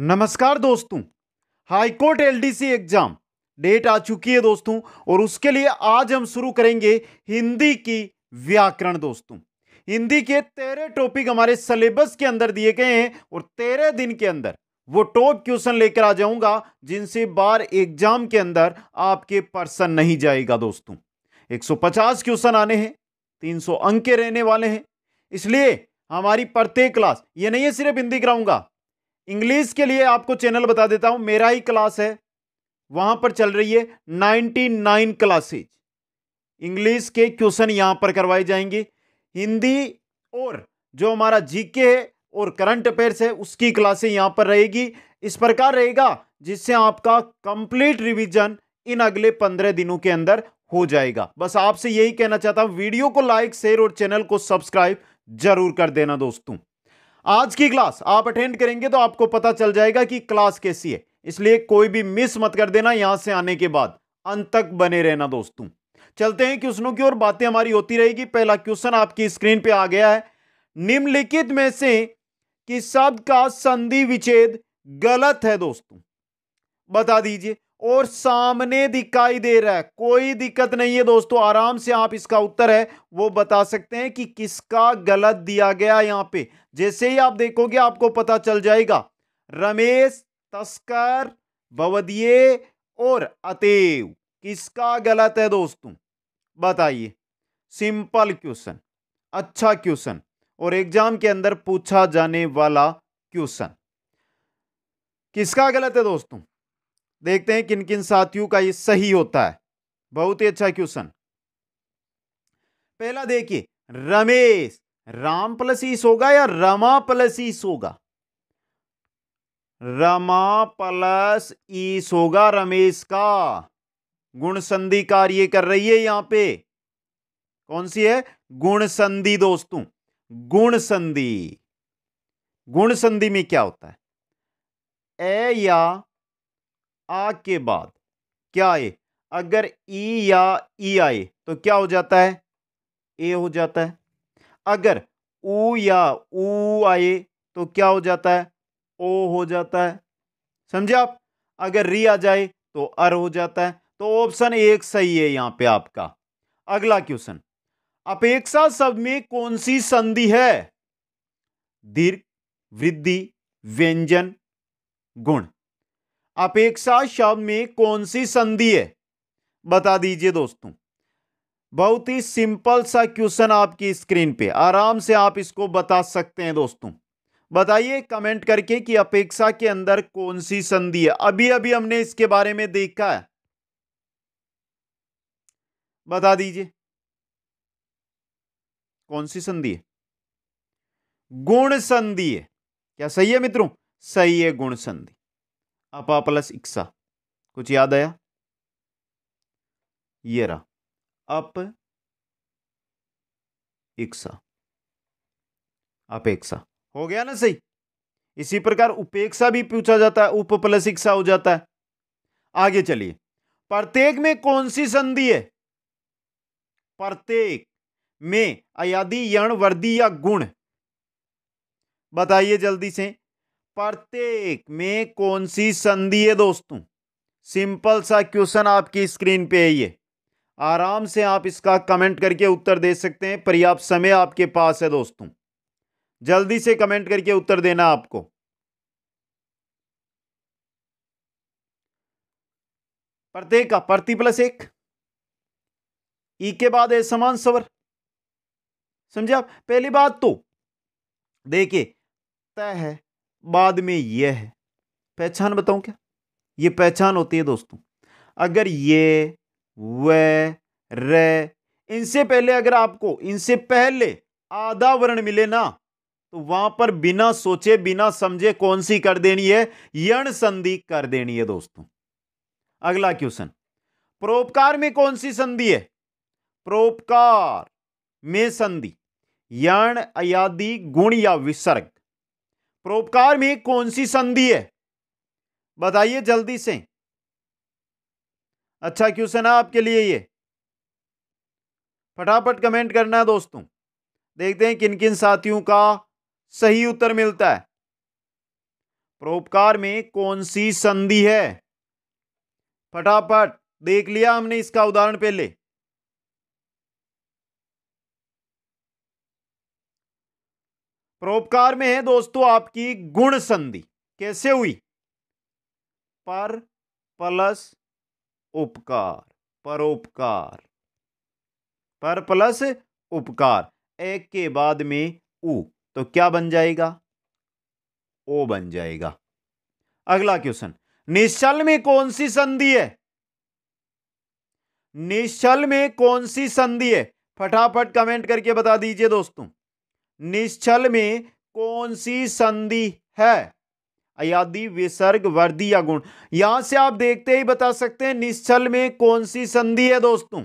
नमस्कार दोस्तों high court LDC exam date आ चुकी है दोस्तों और उसके लिए आज हम शुरू करेंगे हिंदी की व्याकरण दोस्तों हिंदी के तेरह टॉपिक हमारे सिलेबस के अंदर दिए गए हैं और तेरह दिन के अंदर वो टॉप क्वेश्चन लेकर आ जाऊंगा जिनसे बार एग्जाम के अंदर आपके पर्सन नहीं जाएगा दोस्तों 150 क्वेश्चन आने हैं 300 अंक के रहने वाले हैं इसलिए हमारी प्रत्येक क्लास ये नहीं है सिर्फ हिंदी कराऊंगा इंग्लिश के लिए आपको चैनल बता देता हूं मेरा ही क्लास है वहां पर चल रही है नाइन क्लासेज इंग्लिश के क्वेश्चन यहां पर करवाए जाएंगे हिंदी और जो हमारा जीके है और करंट अफेयर्स है उसकी क्लासें यहां पर रहेगी इस प्रकार रहेगा जिससे आपका कंप्लीट रिवीजन इन अगले पंद्रह दिनों के अंदर हो जाएगा बस आपसे यही कहना चाहता हूं वीडियो को लाइक शेयर और चैनल को सब्सक्राइब जरूर कर देना दोस्तों आज की क्लास आप अटेंड करेंगे तो आपको पता चल जाएगा कि क्लास कैसी है इसलिए कोई भी मिस मत कर देना यहां से आने के बाद अंत तक बने रहना दोस्तों चलते हैं क्वेश्चनों की ओर बातें हमारी होती रहेगी पहला क्वेश्चन आपकी स्क्रीन पे आ गया है निम्नलिखित में से किस शब्द का संधि विच्छेद गलत है दोस्तों बता दीजिए और सामने दिखाई दे रहा है कोई दिक्कत नहीं है दोस्तों आराम से आप इसका उत्तर है वो बता सकते हैं कि किसका गलत दिया गया यहां पे जैसे ही आप देखोगे आपको पता चल जाएगा रमेश तस्कर बवदिये और अतेव किसका गलत है दोस्तों बताइए सिंपल क्वेश्चन अच्छा क्वेश्चन और एग्जाम के अंदर पूछा जाने वाला क्वेश्चन किसका गलत है दोस्तों देखते हैं किन किन साथियों का ये सही होता है बहुत ही अच्छा क्वेश्चन पहला देखिए रमेश राम प्लस ईस होगा या रमा प्लस ईस होगा रमा प्लस ईस होगा रमेश का गुण संधि कार्य कर रही है यहां पे कौन सी है गुण संधि दोस्तों गुण संधि गुण संधि में क्या होता है ए या आ के बाद क्या आए अगर ई या ई आए तो क्या हो जाता है ए हो जाता है अगर ऊ या ऊ आए तो क्या हो जाता है ओ हो जाता है समझे आप अगर री आ जाए तो अर हो जाता है तो ऑप्शन एक सही है यहां पे आपका अगला क्वेश्चन अपेक्षा शब्द में कौन सी संधि है दीर्घ वृद्धि व्यंजन गुण अपेक्षा शब्द में कौन सी संधि है बता दीजिए दोस्तों बहुत ही सिंपल सा क्वेश्चन आपकी स्क्रीन पे आराम से आप इसको बता सकते हैं दोस्तों बताइए कमेंट करके कि अपेक्षा के अंदर कौन सी संधि है अभी अभी हमने इसके बारे में देखा है बता दीजिए कौन सी संधि है गुण संधि है क्या सही है मित्रों सही है गुण संधि अपा प्लस इक्सा कुछ याद आया ये रहा अप इक्सा अपेक्षा हो गया ना सही इसी प्रकार उपेक्षा भी पूछा जाता है उप प्लस इक्सा हो जाता है आगे चलिए प्रत्येक में कौन सी संधि है प्रत्येक में अयादि यण वर्दी या गुण बताइए जल्दी से प्रत्येक में कौन सी संधि है दोस्तों सिंपल सा क्वेश्चन आपकी स्क्रीन पे है ये आराम से आप इसका कमेंट करके उत्तर दे सकते हैं पर्याप्त समय आपके पास है दोस्तों जल्दी से कमेंट करके उत्तर देना आपको प्रत्येक का प्रति प्लस एक ई के बाद है समान सवर समझे आप पहली बात तो देखिए तय है बाद में यह है पहचान बताऊं क्या ये पहचान होती है दोस्तों अगर ये व इनसे पहले अगर आपको इनसे पहले आधा वर्ण मिले ना तो वहां पर बिना सोचे बिना समझे कौन सी कर देनी है यण संधि कर देनी है दोस्तों अगला क्वेश्चन परोपकार में कौन सी संधि है परोपकार में संधि यण अयादि गुण या विसर्ग परोपकार में कौन सी संधि है बताइए जल्दी से अच्छा क्वेश्चन है आपके लिए ये फटाफट कमेंट करना है दोस्तों देखते हैं किन किन साथियों का सही उत्तर मिलता है परोपकार में कौन सी संधि है फटाफट देख लिया हमने इसका उदाहरण पहले परोपकार में है दोस्तों आपकी गुण संधि कैसे हुई पर प्लस उपकार परोपकार पर प्लस उपकार एक के बाद में ऊ तो क्या बन जाएगा ओ बन जाएगा अगला क्वेश्चन निश्चल में कौन सी संधि है निश्चल में कौन सी संधि है फटाफट कमेंट करके बता दीजिए दोस्तों निश्चल में कौन सी संधि है अयादि विसर्ग वर्दी या गुण यहां से आप देखते ही बता सकते हैं निश्चल में कौन सी संधि है दोस्तों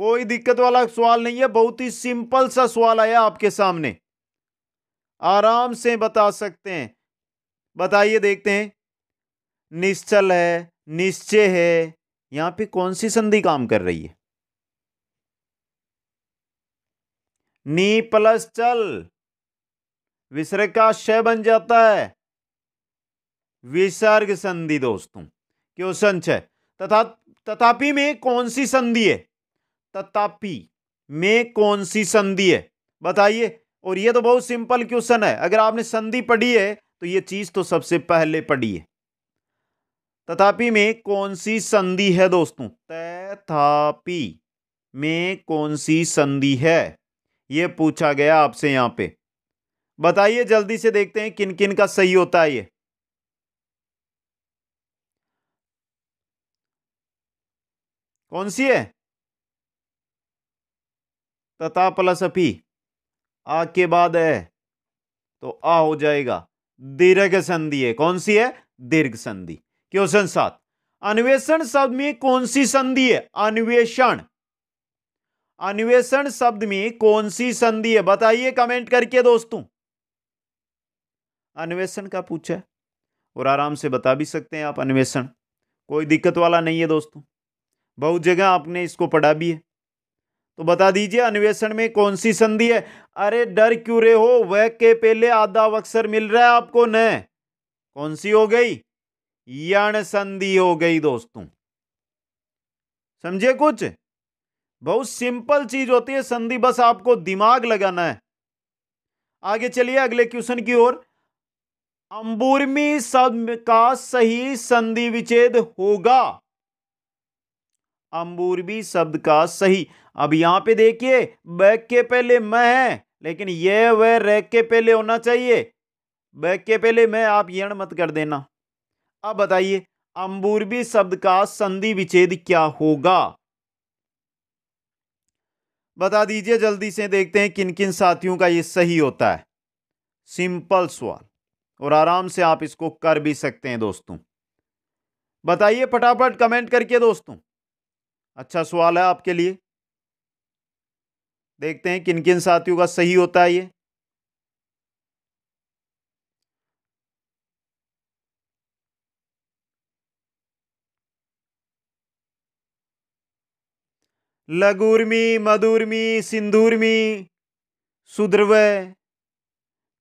कोई दिक्कत वाला सवाल नहीं है बहुत ही सिंपल सा सवाल आया आपके सामने आराम से बता सकते हैं बताइए देखते हैं निश्चल है निश्चय है यहां पे कौन सी संधि काम कर रही है नी प्लस चल विसर्ग का शय बन जाता है विसर्ग संधि दोस्तों क्वेश्चन है तथा तथापि में कौन सी संधि है तथापि में कौन सी संधि है बताइए और ये तो बहुत सिंपल क्वेश्चन है अगर आपने संधि पढ़ी है तो ये चीज तो सबसे पहले पढ़ी है तथापि में कौन सी संधि है दोस्तों तथापि में कौन सी संधि है ये पूछा गया आपसे यहाँ पे बताइए जल्दी से देखते हैं किन किन का सही होता है ये कौन सी है तथा प्लस अपी आ के बाद है तो आ हो जाएगा दीर्घ संधि है कौन सी है दीर्घ संधि क्वेश्चन सात अन्वेषण शब्द में कौन सी संधि है अन्वेषण अन्वेषण शब्द में कौन सी संधि है बताइए कमेंट करके दोस्तों अन्वेषण का पूछा है और आराम से बता भी सकते हैं आप अन्वेषण कोई दिक्कत वाला नहीं है दोस्तों बहुत जगह आपने इसको पढ़ा भी है तो बता दीजिए अन्वेषण में कौन सी संधि है अरे डर क्यों रहे हो वह के पहले आधा अक्सर मिल रहा है आपको न कौन सी हो गई यण संधि हो गई दोस्तों समझे कुछ बहुत सिंपल चीज होती है संधि बस आपको दिमाग लगाना है आगे चलिए अगले क्वेश्चन की ओर अंबूर्मी शब्द का सही संधि विच्छेद होगा अंबूर्मी शब्द का सही अब यहां पे देखिए बैक के पहले मैं है लेकिन यह वह रैक के पहले होना चाहिए बैक के पहले मैं आप यण मत कर देना अब बताइए अंबूर्बी शब्द का संधि विच्छेद क्या होगा बता दीजिए जल्दी से देखते हैं किन किन साथियों का ये सही होता है सिंपल सवाल और आराम से आप इसको कर भी सकते हैं दोस्तों बताइए फटाफट कमेंट करके दोस्तों अच्छा सवाल है आपके लिए देखते हैं किन किन साथियों का सही होता है ये लगूर्मी मधुर्मी सिंधुर्मी सुद्रव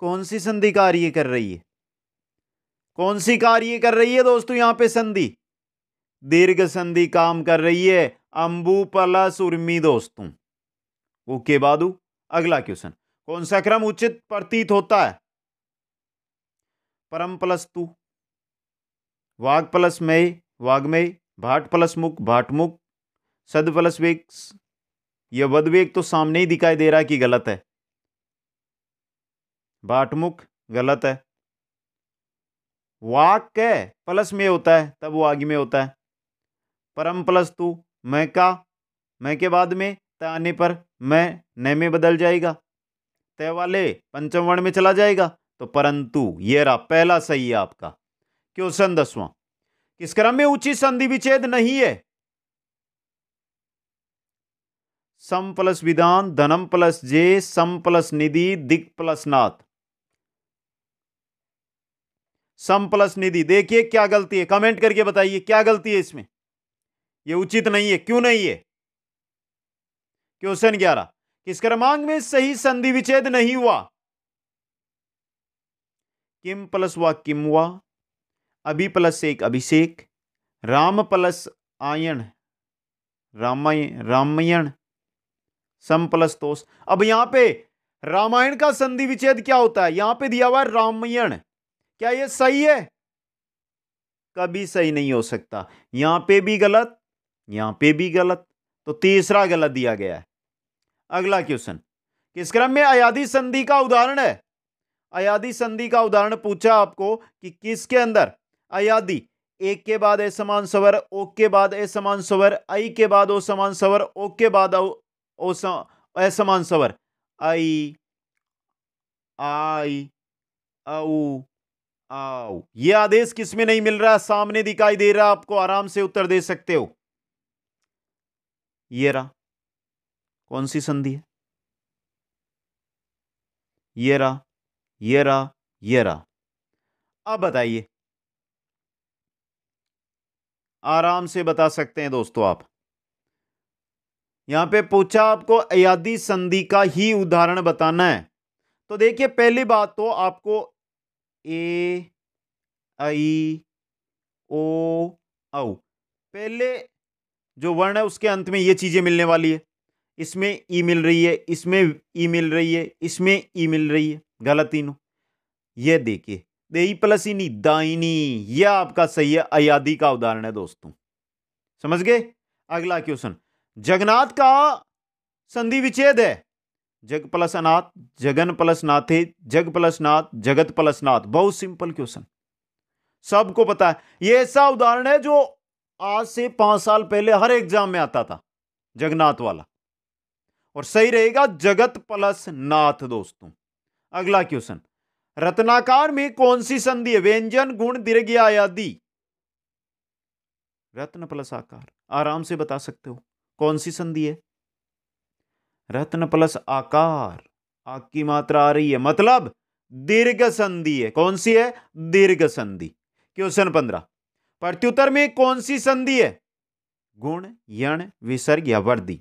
कौन सी संधि कार्य कर रही है कौन सी कार्य कर रही है दोस्तों यहाँ पे संधि दीर्घ संधि काम कर रही है अंबू प्लस उर्मी दोस्तों ओके बादू अगला क्वेश्चन कौन सा क्रम उचित प्रतीत होता है परम प्लस तू वाघ प्लस मय वाघ मय भाट प्लस मुख भाट मुख सदफलस वेग यह वेग तो सामने ही दिखाई दे रहा है कि गलत है बाटमुख गलत है वाक है प्लस में होता है तब वो आगे में होता है परम प्लस तू मैं का मैं के बाद में त आने पर मैं न में बदल जाएगा तय वाले पंचम वर्ण में चला जाएगा तो परंतु ये रहा पहला सही है आपका क्वेश्चन दसवां किस क्रम में ऊंची संधि विच्छेद नहीं है सम प्लस विधान धनम प्लस जे सम प्लस निधि दिग प्लस नाथ सम प्लस निधि देखिए क्या गलती है कमेंट करके बताइए क्या गलती है इसमें यह उचित नहीं है क्यों नहीं है क्वेश्चन ग्यारह किस क्रमांक में सही संधि विच्छेद नहीं हुआ किम प्लस हुआ किम हुआ अभी प्लस एक अभिषेक राम प्लस आयन रामायण रामायण सम प्लस तोस अब यहां पे रामायण का संधि विच्छेद क्या होता है यहां पे दिया हुआ है रामायण क्या ये सही है कभी सही नहीं हो सकता यहां पे भी गलत यहां पे भी गलत तो तीसरा गलत दिया गया है अगला क्वेश्चन किस क्रम में अयाधि संधि का उदाहरण है अयाधि संधि का उदाहरण पूछा आपको कि किसके अंदर अयाधि एक के बाद ए समान स्वर ओ के बाद ए समान स्वर आई के बाद ओ समान स्वर ओ के बाद असमान सवर आई आई औ आओ ये आदेश किसमें नहीं मिल रहा सामने दिखाई दे रहा आपको आराम से उत्तर दे सकते हो ये रहा कौन सी संधि है ये रहा ये रहा ये रहा अब बताइए आराम से बता सकते हैं दोस्तों आप यहाँ पे पूछा आपको अयादी संधि का ही उदाहरण बताना है तो देखिए पहली बात तो आपको ए आई ओ औ पहले जो वर्ण है उसके अंत में ये चीज़ें मिलने वाली है इसमें ई मिल रही है इसमें ई मिल रही है इसमें ई मिल रही है गलत इनो ये देखिए दे प्लस इनी दाइनी यह आपका सही है अयादी का उदाहरण है दोस्तों समझ गए अगला क्वेश्चन जगन्नाथ का संधि विच्छेद है जग प्लस अनाथ जगन प्लस नाथे जग प्लस नाथ जगत प्लस नाथ बहुत सिंपल क्वेश्चन सबको पता है ये ऐसा उदाहरण है जो आज से पांच साल पहले हर एग्जाम में आता था जगन्नाथ वाला और सही रहेगा जगत प्लस नाथ दोस्तों अगला क्वेश्चन रत्नाकार में कौन सी संधि है व्यंजन गुण दीर्घ आयादि रत्न प्लस आकार आराम से बता सकते हो कौन सी संधि है रत्न प्लस आकार आग की मात्रा आ रही है मतलब दीर्घ संधि है कौन सी है दीर्घ संधि क्वेश्चन पंद्रह प्रत्युत्तर में कौन सी संधि है गुण यण विसर्ग या वर्दी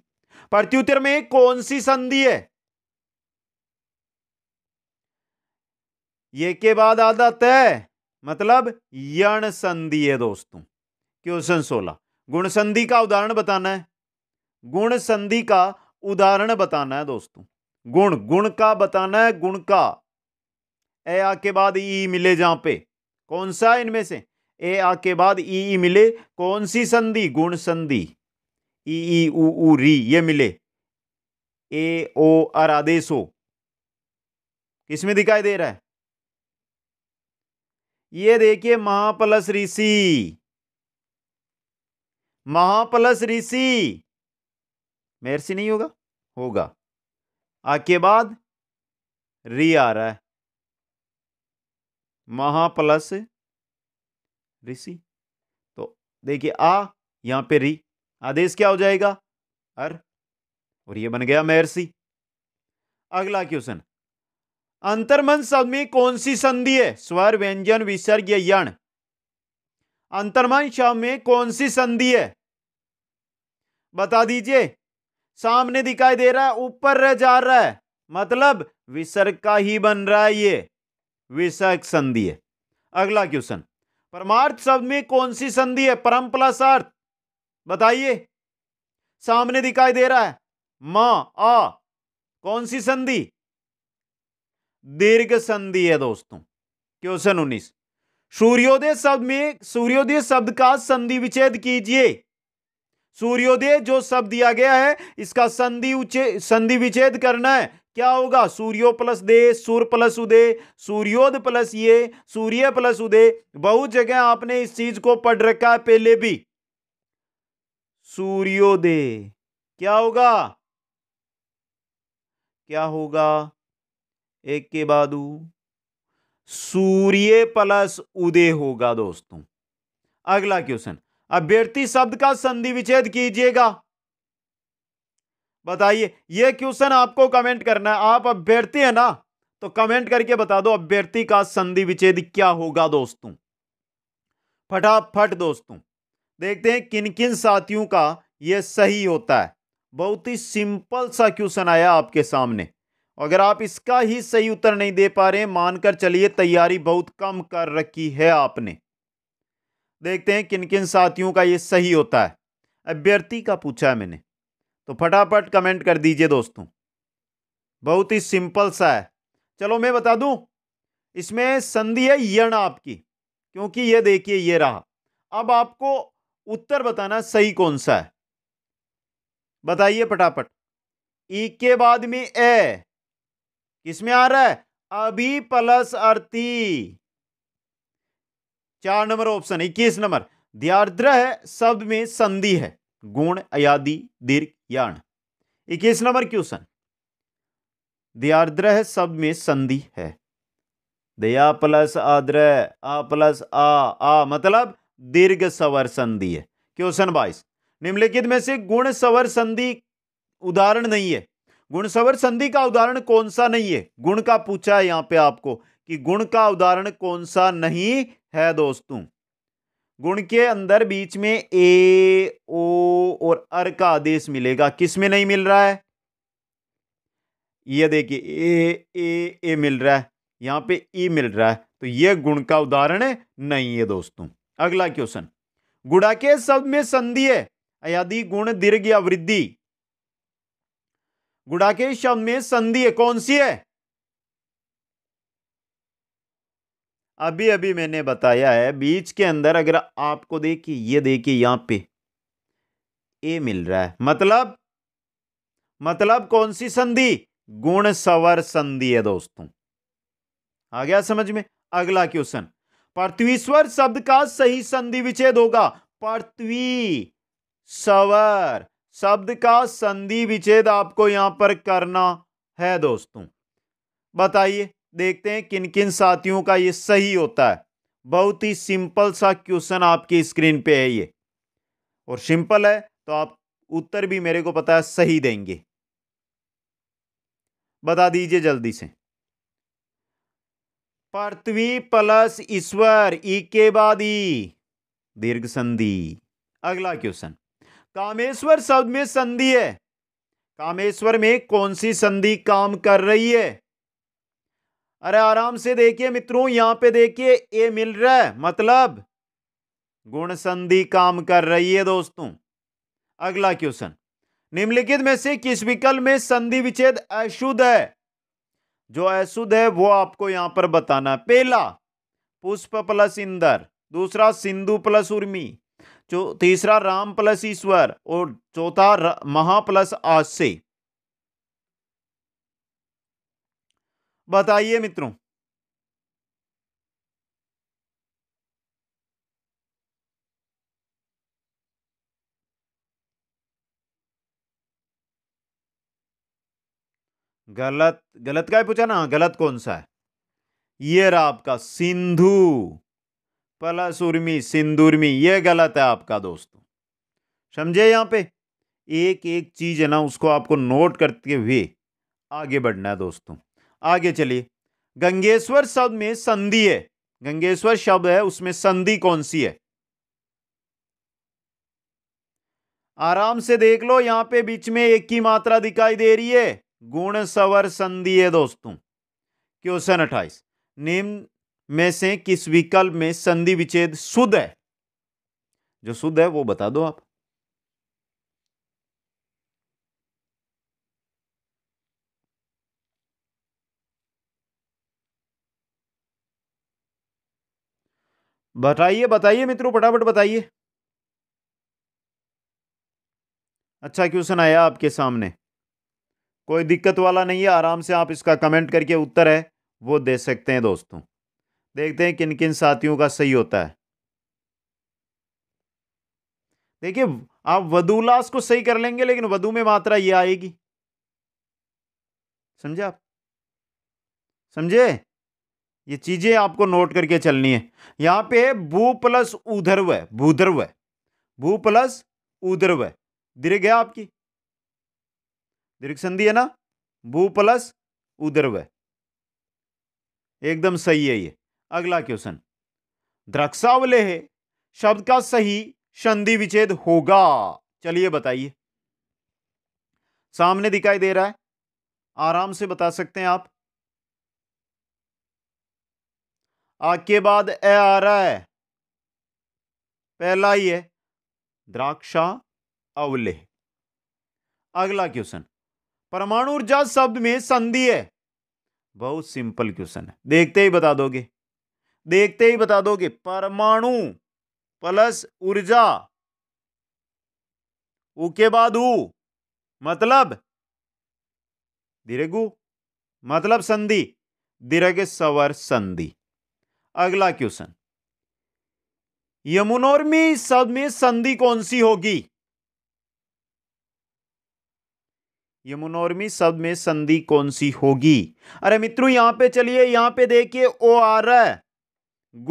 प्रत्युत्तर में कौन सी संधि है ये के बाद आदा तय मतलब यण संधि है दोस्तों क्वेश्चन सोलह गुण संधि का उदाहरण बताना है गुण संधि का उदाहरण बताना है दोस्तों गुण गुण का बताना है गुण का ए आ के बाद ई मिले जहां पे कौन सा इनमें से ए आ के बाद ई ई मिले कौन सी संधि गुण संधि ई ई उ री ये मिले ए ओ अर आदेशो किसमें दिखाई दे रहा है ये देखिए महाप्लस ऋषि महाप्लस ऋषि मेयर सी नहीं होगा होगा आ के बाद री आ रहा है महा प्लस ऋषि तो देखिए आ यहां पे री आदेश क्या हो जाएगा अर और ये बन गया सी अगला क्वेश्चन अंतर्मन शब्द में कौन सी संधि है स्वर व्यंजन विसर्ग यण अंतर्मन शब्द में कौन सी संधि है बता दीजिए सामने दिखाई दे रहा है ऊपर रह जा रहा है मतलब विसर्ग का ही बन रहा है ये विसर्ग संधि है अगला क्वेश्चन परमार्थ शब्द में कौन सी संधि है परम प्लस अर्थ बताइए सामने दिखाई दे रहा है म आ कौन सी संधि दीर्घ संधि है दोस्तों क्वेश्चन उन्नीस सूर्योदय शब्द में सूर्योदय शब्द का संधि विच्छेद कीजिए सूर्योदय जो शब्द दिया गया है इसका संधि उचे संधि विच्छेद करना है क्या होगा सूर्यो प्लस दे सूर्य प्लस उदय सूर्योद प्लस ये सूर्य प्लस उदय बहुत जगह आपने इस चीज को पढ़ रखा है पहले भी सूर्योदय क्या होगा क्या होगा एक के बाद सूर्य प्लस उदय होगा दोस्तों अगला क्वेश्चन अभ्यर्थी शब्द का संधि विच्छेद कीजिएगा बताइए ये क्वेश्चन आपको कमेंट करना है आप अभ्यर्थी है ना तो कमेंट करके बता दो अभ्यर्थी का संधि विच्छेद क्या होगा दोस्तों फटाफट दोस्तों देखते हैं किन किन साथियों का ये सही होता है बहुत ही सिंपल सा क्वेश्चन आया आपके सामने अगर आप इसका ही सही उत्तर नहीं दे पा रहे मानकर चलिए तैयारी बहुत कम कर रखी है आपने देखते हैं किन किन साथियों का ये सही होता है अभ्यर्थी का पूछा है मैंने तो फटाफट कमेंट कर दीजिए दोस्तों बहुत ही सिंपल सा है चलो मैं बता दूं इसमें संधि है यण आपकी क्योंकि ये देखिए ये रहा अब आपको उत्तर बताना सही कौन सा है बताइए फटाफट ई के बाद में ए किसमें आ रहा है अभी प्लस अर्थी चार नंबर ऑप्शन इक्कीस नंबर द्यार्द्र है शब्द में संधि है गुण अयादि दीर्घ याण इक्कीस नंबर क्वेश्चन द्यार्द्र है शब्द में संधि है दया प्लस आद्र आ प्लस आ आ मतलब दीर्घ सवर संधि है क्वेश्चन बाईस निम्नलिखित में से गुण सवर संधि उदाहरण नहीं है गुण सवर संधि का उदाहरण कौन सा नहीं है गुण का पूछा है यहां पे आपको कि गुण का उदाहरण कौन सा नहीं है दोस्तों गुण के अंदर बीच में ए ओ और अर का आदेश मिलेगा किस में नहीं मिल रहा है यह देखिए ए ए ए मिल रहा है यहां पे ई मिल रहा है तो यह गुण का उदाहरण नहीं है दोस्तों अगला क्वेश्चन गुड़ा के शब्द में संधि है यदि गुण दीर्घ या वृद्धि गुड़ा के शब्द में संधि है कौन सी है अभी अभी मैंने बताया है बीच के अंदर अगर आपको देखिए ये देखिए यहाँ पे ए मिल रहा है मतलब मतलब कौन सी संधि गुण सवर संधि है दोस्तों आ गया समझ में अगला क्वेश्चन पृथ्वीश्वर शब्द का सही संधि विच्छेद होगा पृथ्वी सवर शब्द का संधि विच्छेद आपको यहां पर करना है दोस्तों बताइए देखते हैं किन किन साथियों का ये सही होता है बहुत ही सिंपल सा क्वेश्चन आपकी स्क्रीन पे है ये और सिंपल है तो आप उत्तर भी मेरे को पता है सही देंगे बता दीजिए जल्दी से पृथ्वी प्लस ईश्वर ई के बाद ई दीर्घ संधि अगला क्वेश्चन कामेश्वर शब्द में संधि है कामेश्वर में कौन सी संधि काम कर रही है अरे आराम से देखिए मित्रों यहाँ पे देखिए ए मिल रहा है मतलब गुण संधि काम कर रही है दोस्तों अगला क्वेश्चन निम्नलिखित में से किस विकल्प में संधि विच्छेद अशुद्ध है जो अशुद्ध है वो आपको यहां पर बताना है पहला पुष्प प्लस इंदर दूसरा सिंधु प्लस उर्मी तीसरा राम प्लस ईश्वर और चौथा महा प्लस आशी बताइए मित्रों गलत गलत का ही पूछा ना गलत कौन सा है ये रहा आपका सिंधु प्लस उर्मी सिंधुर्मी ये गलत है आपका दोस्तों समझे यहां पे एक एक चीज है ना उसको आपको नोट करते हुए आगे बढ़ना है दोस्तों आगे चलिए गंगेश्वर शब्द में संधि है गंगेश्वर शब्द है उसमें संधि कौन सी है आराम से देख लो यहां पे बीच में एक की मात्रा दिखाई दे रही है गुण सवर संधि है दोस्तों क्वेश्चन अट्ठाईस निम्न में से किस विकल्प में संधि विच्छेद शुद्ध है जो शुद्ध है वो बता दो आप बताइए बताइए मित्रों फटाफट बताइए अच्छा क्वेश्चन आया आपके सामने कोई दिक्कत वाला नहीं है आराम से आप इसका कमेंट करके उत्तर है वो दे सकते हैं दोस्तों देखते हैं किन किन साथियों का सही होता है देखिए आप वधुलास को सही कर लेंगे लेकिन वधु में मात्रा ये आएगी समझे आप समझे ये चीज़ें आपको नोट करके चलनी है यहां पे है भू प्लस उधर्व भूधर्व भू प्लस उधर्व दीर्घ है आपकी दीर्घ संधि है ना भू प्लस उधर्व एकदम सही है ये अगला क्वेश्चन द्रक्षावले है शब्द का सही संधि विच्छेद होगा चलिए बताइए सामने दिखाई दे रहा है आराम से बता सकते हैं आप आके के बाद ए आ रहा है पहला ही है द्राक्षा अवले अगला क्वेश्चन परमाणु ऊर्जा शब्द में संधि है बहुत सिंपल क्वेश्चन है देखते ही बता दोगे देखते ही बता दोगे परमाणु प्लस ऊर्जा ऊ के बाद ऊ मतलब दीर्घ मतलब संधि दीर्घ सवर संधि अगला क्वेश्चन यमुनोर्मी शब्द में संधि कौन सी होगी यमुनोरमी शब्द में संधि कौन सी होगी अरे मित्रों यहां पे चलिए यहां पे देखिए ओ आर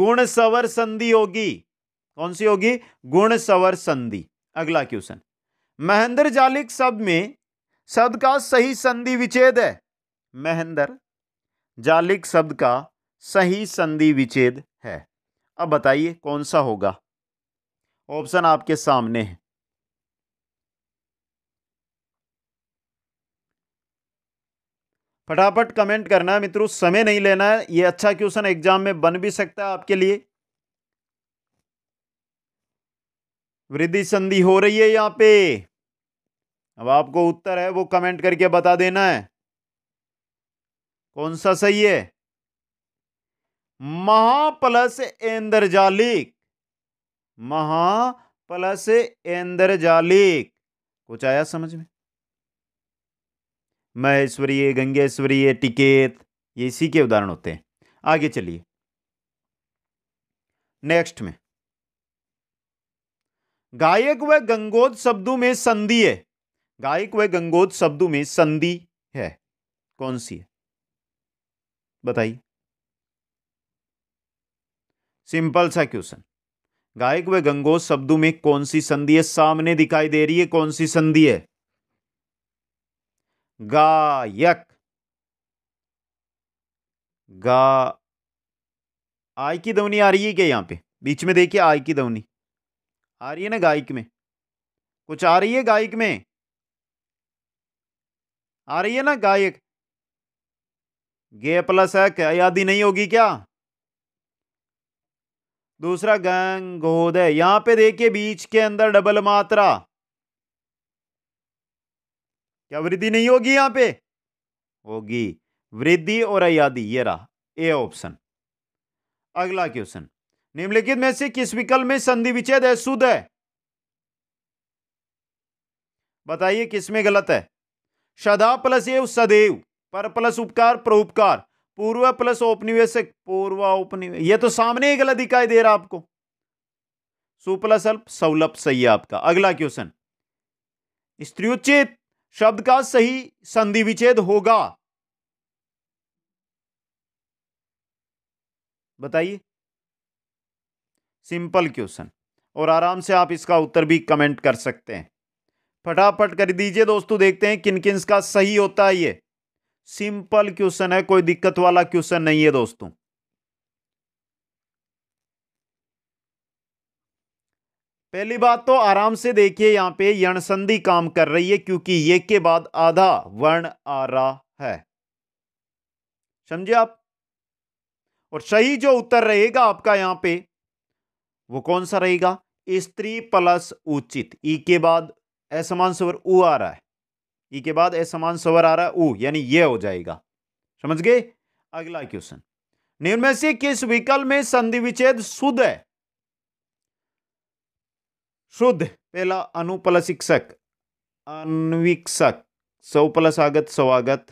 गुण सवर संधि होगी कौन सी होगी गुण सवर संधि अगला क्वेश्चन महेंद्र जालिक शब्द में शब्द का सही संधि विच्छेद है महेंद्र जालिक शब्द का सही संधि विच्छेद है अब बताइए कौन सा होगा ऑप्शन आपके सामने है फटाफट कमेंट करना है मित्रों समय नहीं लेना है ये अच्छा क्वेश्चन एग्जाम में बन भी सकता है आपके लिए वृद्धि संधि हो रही है यहां पे अब आपको उत्तर है वो कमेंट करके बता देना है कौन सा सही है महा प्लस इंद्रजालिक महा प्लस इंद्रजालिक कुछ आया समझ में महेश्वरीय गंगेश्वरीय टिकेत ये इसी के उदाहरण होते हैं आगे चलिए नेक्स्ट में गायक व गंगोद शब्दों में संधि है गायक व गंगोद शब्दों में संधि है कौन सी है बताइए सिंपल सा क्वेश्चन गायक व गंगो शब्दों में कौन सी संधि है सामने दिखाई दे रही है कौन सी संधि है गायक गा आय की ध्वनि आ रही है क्या यहां पे बीच में देखिए आय की ध्वनि आ रही है ना गायक में कुछ आ रही है गायक में आ रही है ना गायक गे प्लस है क्या यादी नहीं होगी क्या दूसरा गंगोदय यहां पे देखिए बीच के अंदर डबल मात्रा क्या वृद्धि नहीं होगी यहां पे होगी वृद्धि और अयादी ये रहा ए ऑप्शन अगला क्वेश्चन निम्नलिखित में से किस विकल्प में संधि विच्छेद है शुद्ध है बताइए किसमें गलत है सदा प्लस एव सदैव पर प्लस उपकार प्रोपकार पूर्व प्लस औपनिवेशक पूर्व औपनिवेश ये तो सामने ही गलत दिखाई दे रहा आपको सुप्लस अल्प सौलभ सही है आपका अगला क्वेश्चन स्त्रियोचित शब्द का सही संधि विच्छेद होगा बताइए सिंपल क्वेश्चन और आराम से आप इसका उत्तर भी कमेंट कर सकते हैं फटाफट कर दीजिए दोस्तों देखते हैं किन किन का सही होता है ये सिंपल क्वेश्चन है कोई दिक्कत वाला क्वेश्चन नहीं है दोस्तों पहली बात तो आराम से देखिए यहां पे यण संधि काम कर रही है क्योंकि ये के बाद आधा वर्ण आ रहा है समझे आप और सही जो उत्तर रहेगा आपका यहां पे वो कौन सा रहेगा स्त्री प्लस उचित ई के बाद असमान स्वर उ आ रहा है ई के बाद असमान स्वर आ रहा है ऊ यानी ये हो जाएगा समझ गए अगला क्वेश्चन निम्न से किस विकल्प में संधि विच्छेद शुद्ध है शुद्ध पहला अनुपल शिक्षक अनविक्षक सौ प्लस आगत स्वागत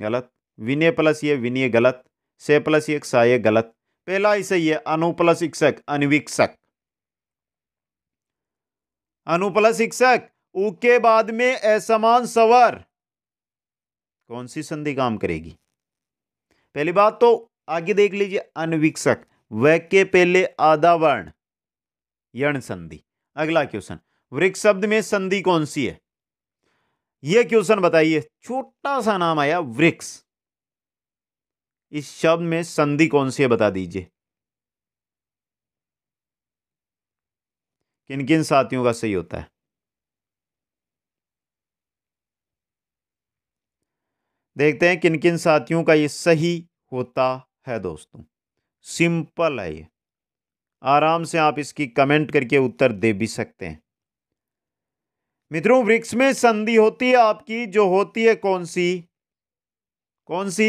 गलत विनय प्लस ये विनय गलत से प्लस एक साय गलत पहला ही सही है अनु प्लस इक्षक अन्विक्षक के बाद में असमान सवर कौन सी संधि काम करेगी पहली बात तो आगे देख लीजिए अनविकसक व के पहले आधा वर्ण यण संधि अगला क्वेश्चन वृक्ष शब्द में संधि कौन सी है यह क्वेश्चन बताइए छोटा सा नाम आया वृक्ष इस शब्द में संधि कौन सी है बता दीजिए किन किन साथियों का सही होता है देखते हैं किन किन साथियों का ये सही होता है दोस्तों सिंपल है ये आराम से आप इसकी कमेंट करके उत्तर दे भी सकते हैं मित्रों वृक्ष में संधि होती है आपकी जो होती है कौन सी कौन सी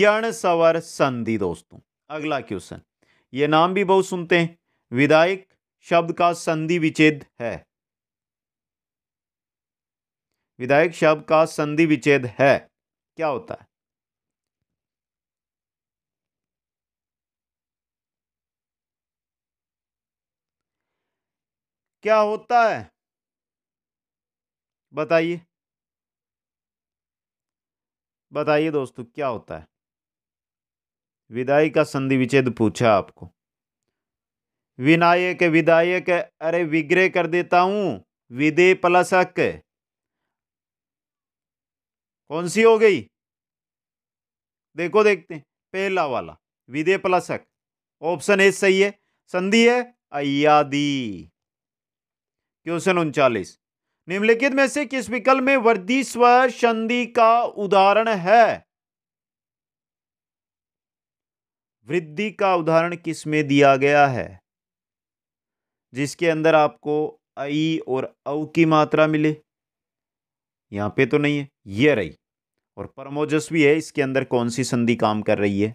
यण सवर संधि दोस्तों अगला क्वेश्चन ये नाम भी बहुत सुनते हैं विधायक शब्द का संधि विच्छेद है विधायक शब्द का संधि विच्छेद है क्या होता है क्या होता है बताइए बताइए दोस्तों क्या होता है विदाई का संधि विच्छेद पूछा आपको विनायक विदायक अरे विग्रह कर देता हूं विदे प्लस अक कौन सी हो गई देखो देखते हैं पहला वाला विधेय प्लसक ऑप्शन ए सही है संधि है अयादी क्वेश्चन उनचालीस निम्नलिखित में से किस विकल्प में वर्दी स्वर संधि का उदाहरण है वृद्धि का उदाहरण किस में दिया गया है जिसके अंदर आपको आई और औ की मात्रा मिले यहाँ पे तो नहीं है ये रही और परमोजस्वी है इसके अंदर कौन सी संधि काम कर रही है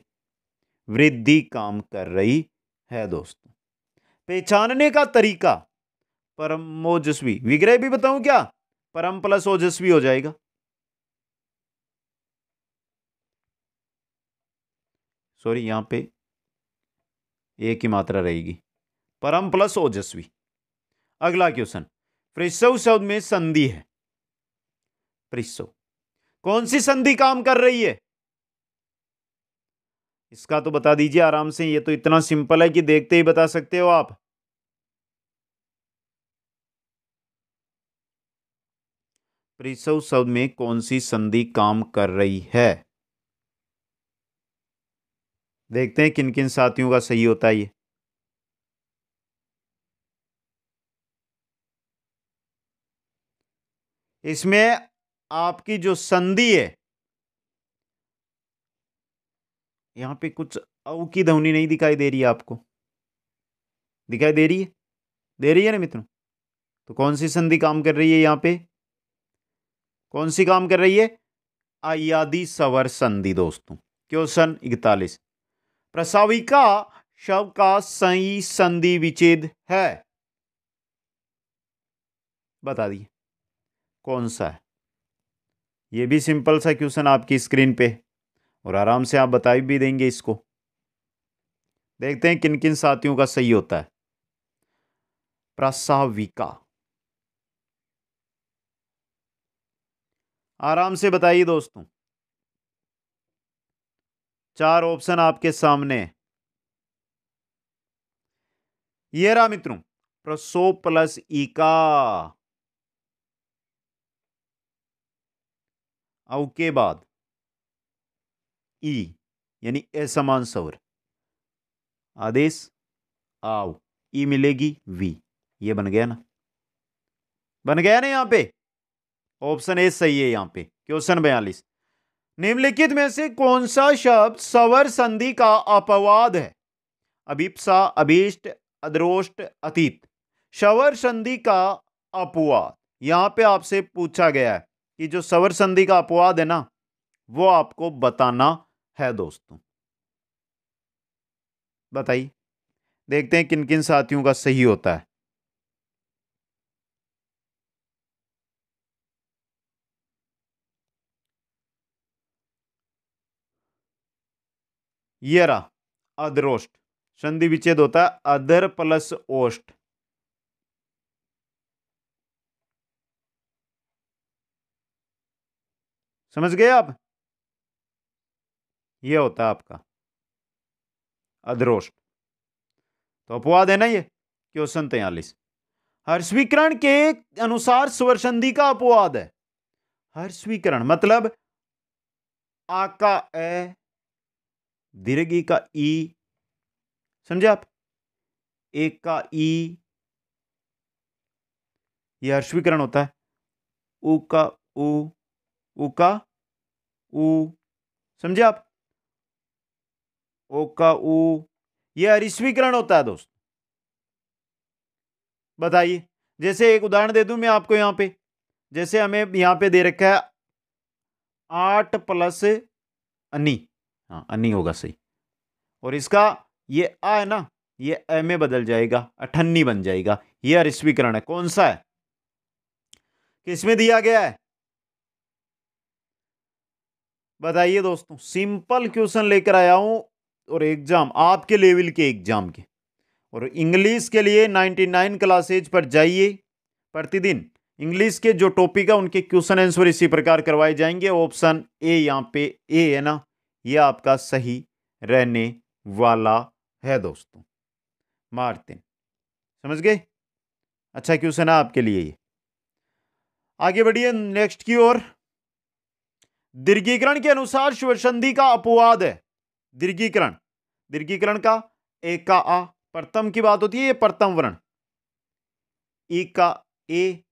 वृद्धि काम कर रही है दोस्तों पहचानने का तरीका परमोजस्वी विग्रह भी बताऊं क्या परम प्लस ओजस्वी हो जाएगा सॉरी यहां पे एक ही मात्रा रहेगी परम प्लस ओजस्वी अगला क्वेश्चन फ्रिसव शब्द में संधि है प्रिस्सो कौन सी संधि काम कर रही है इसका तो बता दीजिए आराम से ये तो इतना सिंपल है कि देखते ही बता सकते हो आप प्रिसव शब्द में कौन सी संधि काम कर रही है देखते हैं किन किन साथियों का सही होता है ये इसमें आपकी जो संधि है यहां पे कुछ औ की ध्वनि नहीं दिखाई दे रही है आपको दिखाई दे रही है दे रही है ना मित्रों तो कौन सी संधि काम कर रही है यहां पे कौन सी काम कर रही है आयादी सवर संधि दोस्तों क्वेश्चन इकतालीस प्रसाविका शव का सही संधि विच्छेद है बता दिए कौन सा है ये भी सिंपल सा क्वेश्चन आपकी स्क्रीन पे और आराम से आप बता भी देंगे इसको देखते हैं किन किन साथियों का सही होता है प्रसाविका आराम से बताइए दोस्तों चार ऑप्शन आपके सामने ये रहा मित्रों प्रसो प्लस इका आउ के बाद ई यानी असमान स्वर आदेश आओ ई मिलेगी वी ये बन गया ना बन गया ना यहाँ पे ऑप्शन ए सही है यहाँ पे क्वेश्चन बयालीस निम्नलिखित में से कौन सा शब्द सवर संधि का अपवाद है अभिप्सा अभीष्ट अद्रोष्ट अतीत शवर संधि का अपवाद यहां पे आपसे पूछा गया है कि जो सवर संधि का अपवाद है ना वो आपको बताना है दोस्तों बताइए देखते हैं किन किन साथियों का सही होता है यरा अधरोष्ट संधि विच्छेद होता है अधर प्लस ओष्ट समझ गए आप ये होता है आपका अधरोष्ट तो अपवाद है ना ये क्वेश्चन तैयलीस हर्षवीकरण के अनुसार स्वर संधि का अपवाद है हर्षवीकरण मतलब आ का ए दीर्घी का ई समझे आप एक का ई यह हर्षवीकरण होता है उ का ऊ उ का ऊ समझे आप ओका ऊ ये अरिस्वीकरण होता है दोस्त बताइए जैसे एक उदाहरण दे दूं मैं आपको यहां पे जैसे हमें यहां पे दे रखा है आठ प्लस अनि हाँ अनी होगा सही और इसका ये आ है ना ये ए में बदल जाएगा अठन्नी बन जाएगा ये अरिश्वीकरण है कौन सा है किसमें दिया गया है बताइए दोस्तों सिंपल क्वेश्चन लेकर आया हूँ और एग्ज़ाम आपके लेवल के एग्ज़ाम के और इंग्लिश के लिए 99 क्लासेज पर जाइए प्रतिदिन इंग्लिश के जो टॉपिक है उनके क्वेश्चन आंसर इसी प्रकार करवाए जाएंगे ऑप्शन ए यहाँ पे ए है ना ये आपका सही रहने वाला है दोस्तों मार्टिन समझ गए अच्छा क्वेश्चन है आपके लिए ये आगे बढ़िए नेक्स्ट की ओर दीर्घीकरण के अनुसार शिव संधि का अपवाद है दीर्घीकरण दीर्घीकरण का एक का आ प्रथम की बात होती है ये प्रथम वर्ण ई का ए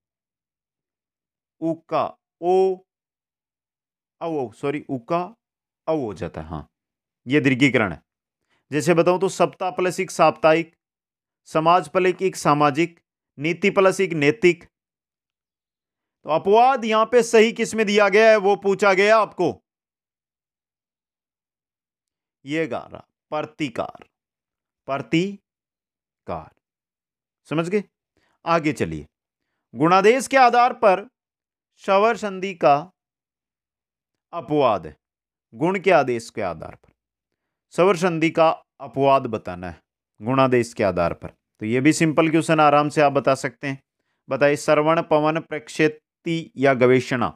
उ का ओ अ सॉरी उ का अ हो जाता है हाँ ये दीर्घीकरण है जैसे बताऊं तो सप्ताह प्लस एक साप्ताहिक समाज प्लस एक सामाजिक नीति प्लस एक नैतिक तो अपवाद यहां पे सही किस में दिया गया है वो पूछा गया आपको ये गारा प्रतिकार प्रतिकार समझ गए आगे चलिए गुणादेश के आधार पर शवर संधि का अपवाद है गुण के आदेश के आधार पर सवर संधि का अपवाद बताना है गुणादेश के आधार पर तो ये भी सिंपल क्वेश्चन आराम से आप बता सकते हैं बताइए सर्वण पवन प्रक्षित शक्ति या गवेशा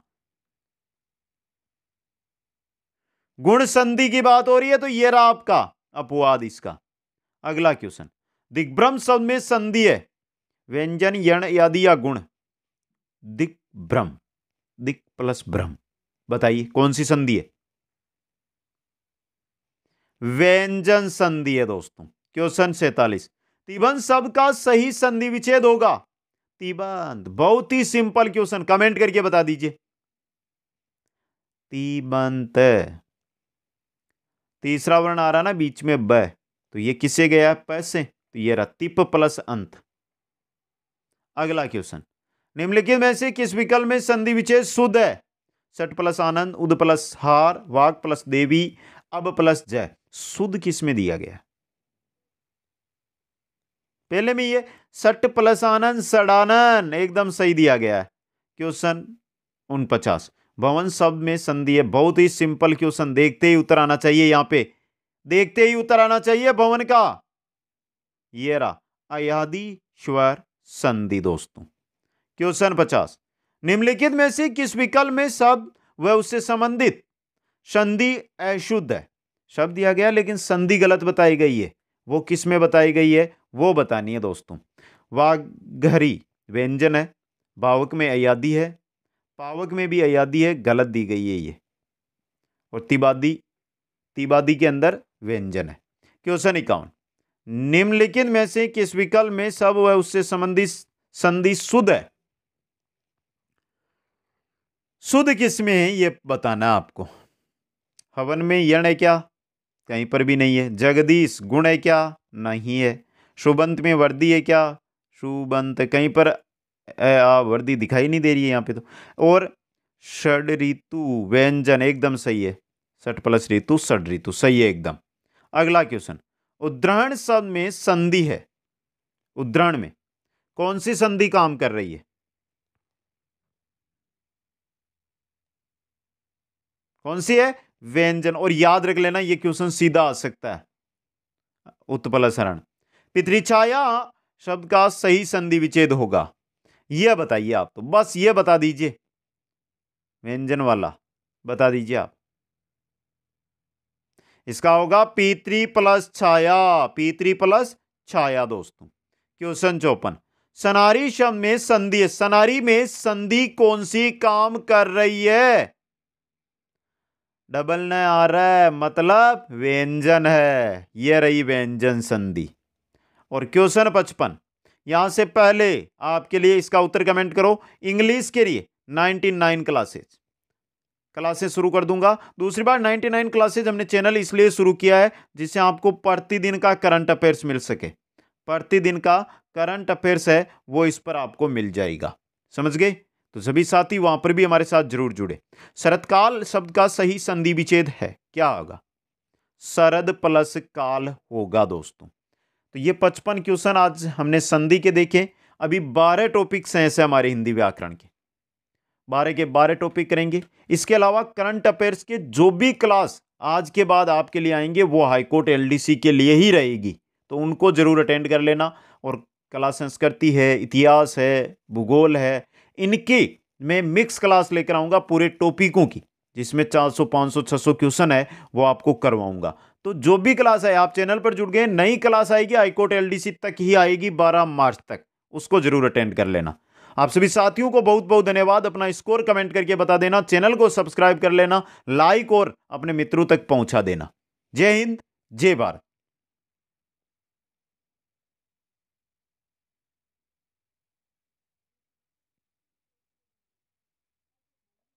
गुण संधि की बात हो रही है तो यह रहा आपका अपवाद इसका अगला क्वेश्चन दिग्भ्रम शब्द में संधि है व्यंजन यण यादि या गुण दिग्भ्रम दिक प्लस भ्रम बताइए कौन सी संधि है व्यंजन संधि है दोस्तों क्वेश्चन सैतालीस तिबन शब्द का सही संधि विच्छेद होगा तीबंद बहुत ही सिंपल क्वेश्चन कमेंट करके बता दीजिए तीबंत तीसरा वर्ण आ रहा ना बीच में ब तो ये किससे गया पैसे तो ये रहा तिप प्लस अंत अगला क्वेश्चन निम्नलिखित में से किस विकल्प में संधि विच्छेद शुद्ध है सट प्लस आनंद उद प्लस हार वाक प्लस देवी अब प्लस जय शुद्ध किस में दिया गया पहले में ये सट प्लस आनंद सड़ानन एकदम सही दिया गया है क्वेश्चन उनपचास भवन शब्द में संधि है बहुत ही सिंपल क्वेश्चन देखते ही उत्तर आना चाहिए यहाँ पे देखते ही उत्तर आना चाहिए भवन का ये रहा अयादि स्वर संधि दोस्तों क्वेश्चन पचास निम्नलिखित में से किस विकल्प में शब्द व उससे संबंधित संधि अशुद्ध है शब्द दिया गया लेकिन संधि गलत बताई गई है वो किस में बताई गई है वो बतानी है दोस्तों वाघरी व्यंजन है भावक में अयादी है पावक में भी अयादी है गलत दी गई है ये और तिबादी तिबादी के अंदर व्यंजन है क्वेश्चन इक्यावन निम्नलिखित में से किस विकल्प में सब व उससे संबंधित संधि शुद्ध है शुद्ध किस में है ये बताना आपको हवन में यण है क्या कहीं पर भी नहीं है जगदीश गुण है क्या नहीं है शुभंत में वर्दी है क्या शुभंत कहीं पर आ, वर्दी दिखाई नहीं दे रही है यहाँ पे तो और षड ऋतु व्यंजन एकदम सही है सट प्लस ऋतु षड ऋतु सही है एकदम अगला क्वेश्चन उद्रहण शब्द में संधि है उद्रहण में कौन सी संधि काम कर रही है कौन सी है व्यंजन और याद रख लेना ये क्वेश्चन सीधा आ सकता है उत्पल शरण पितृछाया शब्द का सही संधि विच्छेद होगा यह बताइए आप तो बस ये बता दीजिए व्यंजन वाला बता दीजिए आप इसका होगा पीतरी प्लस छाया पीतरी प्लस छाया दोस्तों क्वेश्चन चौपन सनारी शब्द में संधि सनारी में संधि कौन सी काम कर रही है डबल न आ रहा है मतलब व्यंजन है यह रही व्यंजन संधि और क्वेश्चन पचपन यहाँ से पहले आपके लिए इसका उत्तर कमेंट करो इंग्लिश के लिए 99 क्लासेज क्लासेस शुरू कर दूंगा दूसरी बार 99 क्लासेज हमने चैनल इसलिए शुरू किया है जिससे आपको प्रतिदिन का करंट अफेयर्स मिल सके प्रतिदिन का करंट अफेयर्स है वो इस पर आपको मिल जाएगा समझ गए तो सभी साथी वहां पर भी हमारे साथ जरूर जुड़े शरतकाल शब्द का सही संधि विच्छेद है क्या होगा शरद प्लस काल होगा दोस्तों तो ये पचपन क्वेश्चन आज हमने संधि के देखे अभी बारह टॉपिक्स हैं ऐसे हमारे हिंदी व्याकरण के बारह के बारह टॉपिक करेंगे इसके अलावा करंट अफेयर्स के जो भी क्लास आज के बाद आपके लिए आएंगे वो हाईकोर्ट सी के लिए ही रहेगी तो उनको ज़रूर अटेंड कर लेना और कला संस्कृति है इतिहास है भूगोल है इनकी मैं मिक्स क्लास लेकर आऊँगा पूरे टॉपिकों की जिसमें 400, 500, 600 क्वेश्चन है वो आपको करवाऊँगा तो जो भी क्लास है आप चैनल पर जुड़ गए नई क्लास आएगी हाईकोर्ट एलडीसी तक ही आएगी 12 मार्च तक उसको जरूर अटेंड कर लेना आप सभी साथियों को बहुत बहुत धन्यवाद अपना स्कोर कमेंट करके बता देना चैनल को सब्सक्राइब कर लेना लाइक और अपने मित्रों तक पहुंचा देना जय हिंद जय भारत